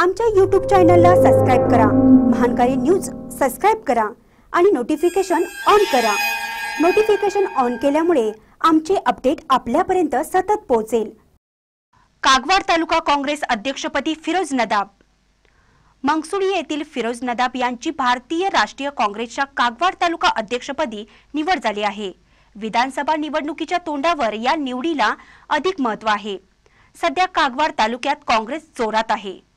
आमच्या यूट्यूब चॅनलला सबस्क्राईब करा महानकारी न्यूज सबस्क्राईब करा आणि नोटिफिकेशन ऑन करा नोटिफिकेशन ऑन केल्यामुळे आमचे अपडेट आपल्यापर्यंत सतत पोहोचेल कागवाड तालुका काँग्रेस अध्यक्षपदी फिरोज नदाब मंगसुळी येथील फिरोज नदाब यांची भारतीय राष्ट्रीय काँग्रेसच्या कागवाड तालुका अध्यक्षपदी निवड झाली आहे विधानसभा निवडणुकीच्या तोंडावर या निवडीला अधिक महत्व आहे सध्या कागवाड तालुक्यात काँग्रेस जोरात आहे